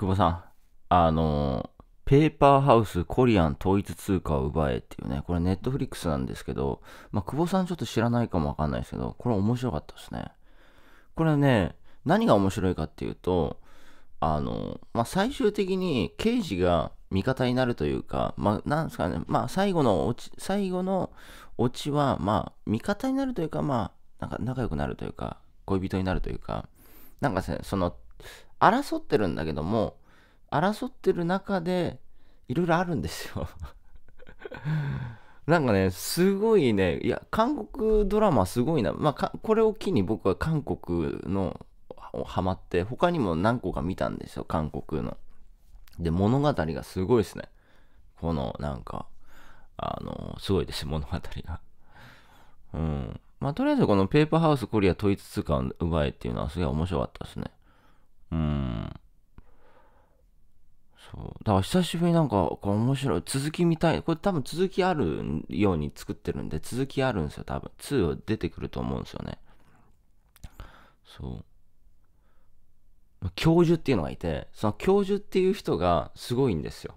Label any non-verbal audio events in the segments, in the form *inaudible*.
久保さん、あのペーパーハウスコリアン統一通貨を奪えっていうね、これネットフリックスなんですけど、まあ、久保さんちょっと知らないかもわかんないですけど、これ面白かったですね。これね、何が面白いかっていうと、あの、まあ、最終的に刑事が味方になるというか、まあ、なんですかね、まあ、最後のオチ、最後のオチは、まあ、味方になるというか、まあ、なんか仲良くなるというか、恋人になるというか、なんかその、争ってるんだけども、争ってる中で、いろいろあるんですよ *laughs* なんかね、すごいね、いや、韓国ドラマすごいな。まあ、これを機に僕は韓国の、ハマって、他にも何個か見たんですよ、韓国の。で、物語がすごいですね。この、なんか、あの、すごいです物語が。うん。まあ、とりあえずこのペーパーハウスコリア統一通貨を奪えっていうのはすごい面白かったですね。うん。そう。だから久しぶりになんか、こう面白い。続き見たい。これ多分続きあるように作ってるんで、続きあるんですよ、多分。2は出てくると思うんですよね。そう。教授っていうのがいて、その教授っていう人がすごいんですよ。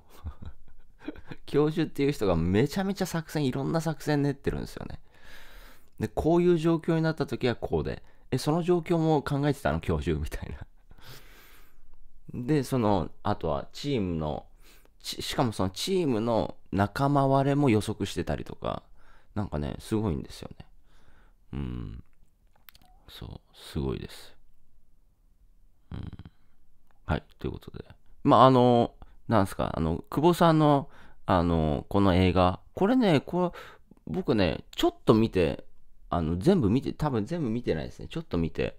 *laughs* 教授っていう人がめちゃめちゃ作戦、いろんな作戦練ってるんですよね。で、こういう状況になった時はこうで、え、その状況も考えてたの教授みたいな。で、その、あとはチームの、しかもそのチームの仲間割れも予測してたりとか、なんかね、すごいんですよね。うん。そう、すごいです。うん。はい、ということで。まあ、あの、なんですか、あの、久保さんの、あの、この映画、これね、これ、僕ね、ちょっと見て、あの、全部見て、多分全部見てないですね。ちょっと見て、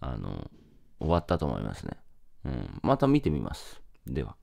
あの、終わったと思いますね。うん、また見てみます。では。